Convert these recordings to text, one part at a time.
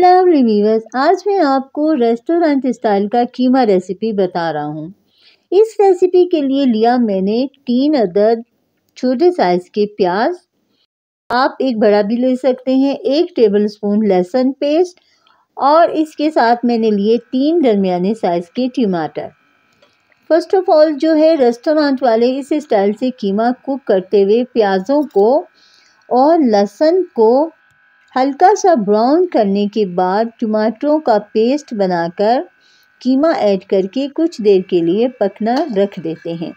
lovely viewers आज मैं आपको रेस्टोरेंट स्टाइल का कीमा रेसिपी बता रहा हूँ इस रेसिपी के लिए लिया मैंने तीन अदद छोटे साइज़ के प्याज आप एक बड़ा भी ले सकते हैं एक टेबल स्पून लहसुन पेस्ट और इसके साथ मैंने लिए तीन दरमियाने साइज़ के टमाटर फर्स्ट ऑफ ऑल जो है रेस्टोरेंट वाले इस स्टाइल से कीमा कुक करते हुए प्याज़ों को और लहसुन को हल्का सा ब्राउन करने के बाद टमाटरों का पेस्ट बनाकर कीमा ऐड करके कुछ देर के लिए पकना रख देते हैं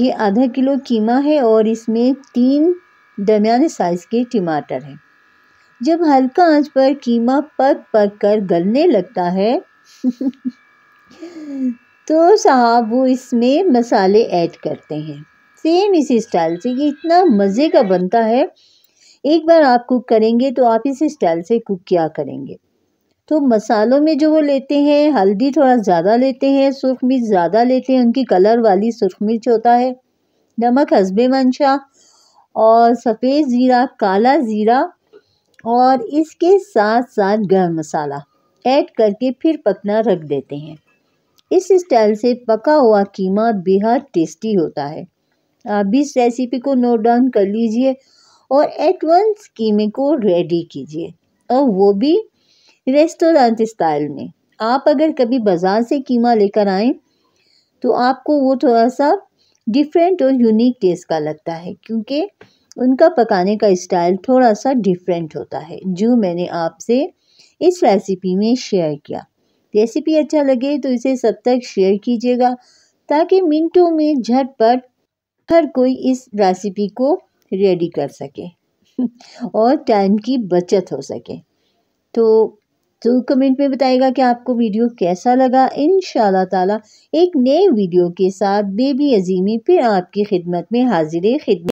ये आधा किलो कीमा है और इसमें तीन दरमियाने साइज़ के टमाटर हैं जब हल्का आंच पर कीमा पक पक कर गलने लगता है तो साहब वो इसमें मसाले ऐड करते हैं सेम इसी स्टाइल से ये इतना मज़े का बनता है एक बार आप कुक करेंगे तो आप इसी स्टाइल से कुक किया करेंगे तो मसालों में जो वो लेते हैं हल्दी थोड़ा ज़्यादा लेते हैं सुरख मिर्च ज़्यादा लेते हैं उनकी कलर वाली सुरख मिर्च होता है नमक हसबे मंशा और सफ़ेद ज़ीरा काला ज़ीरा और इसके साथ साथ गर्म मसाला ऐड करके फिर पकना रख देते हैं इस स्टाइल से पका हुआ कीमा बेहद टेस्टी होता है आप भी इस रेसिपी को नोट डाउन कर लीजिए और वंस कीमे को रेडी कीजिए और वो भी रेस्टोरेंट स्टाइल में आप अगर कभी बाज़ार से कीमा लेकर आए तो आपको वो थोड़ा सा डिफरेंट और यूनिक टेस्ट का लगता है क्योंकि उनका पकाने का स्टाइल थोड़ा सा डिफरेंट होता है जो मैंने आपसे इस रेसिपी में शेयर किया रेसिपी अच्छा लगे तो इसे सब तक शेयर कीजिएगा ताकि मिनटों में झटपट हर कोई इस रेसिपी को रेडी कर सकें और टाइम की बचत हो सके तो तो कमेंट में बताएगा कि आपको वीडियो कैसा लगा इन ताला एक नए वीडियो के साथ बेबी अजीमी फिर आपकी खिदमत में हाजिर खिदमत